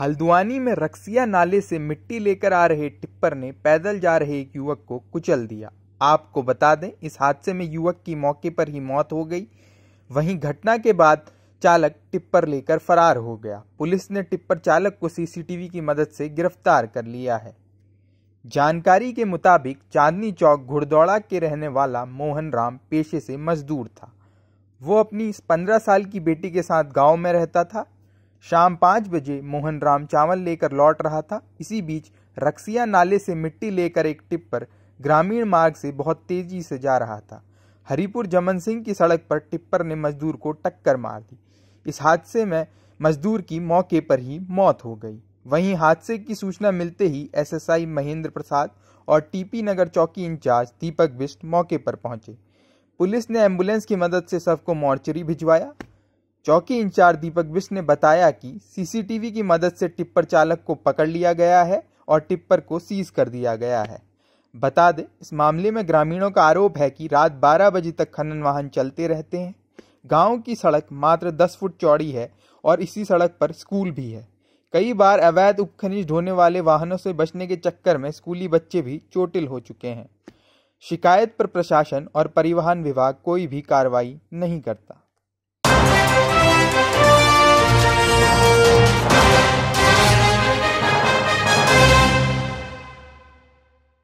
हल्द्वानी में रक्सिया नाले से मिट्टी लेकर आ रहे टिप्पर ने पैदल जा रहे एक युवक को कुचल दिया आपको बता दें इस हादसे में युवक की मौके पर ही मौत हो गई वहीं घटना के बाद चालक टिप्पर लेकर फरार हो गया पुलिस ने टिप्पर चालक को सीसीटीवी की मदद से गिरफ्तार कर लिया है जानकारी के मुताबिक चांदनी चौक घुड़दौड़ा के रहने वाला मोहन राम पेशे से मजदूर था वो अपनी पंद्रह साल की बेटी के साथ गांव में रहता था शाम पाँच बजे मोहन राम चावल लेकर लौट रहा था इसी बीच रक्सिया नाले से मिट्टी लेकर एक टिप पर ग्रामीण मार्ग से बहुत तेजी से जा रहा था हरिपुर जमन सिंह की सड़क पर टिप्पर ने मजदूर को टक्कर मार दी इस हादसे में मजदूर की मौके पर ही मौत हो गई वहीं हादसे की सूचना मिलते ही एसएसआई महेंद्र प्रसाद और टीपी नगर चौकी इंचार्ज दीपक बिस्ट मौके पर पहुंचे पुलिस ने एम्बुलेंस की मदद से सबको को मॉर्चरी भिजवाया चौकी इंचार्ज दीपक बिश ने बताया कि सीसीटीवी की मदद से टिप्पर चालक को पकड़ लिया गया है और टिप्पर को सीज कर दिया गया है बता दें इस मामले में ग्रामीणों का आरोप है कि रात 12 बजे तक खनन वाहन चलते रहते हैं गांव की सड़क मात्र 10 फुट चौड़ी है और इसी सड़क पर स्कूल भी है कई बार अवैध उपखनिज ढोने वाले वाहनों से बचने के चक्कर में स्कूली बच्चे भी चोटिल हो चुके हैं शिकायत पर प्रशासन और परिवहन विभाग कोई भी कार्रवाई नहीं करता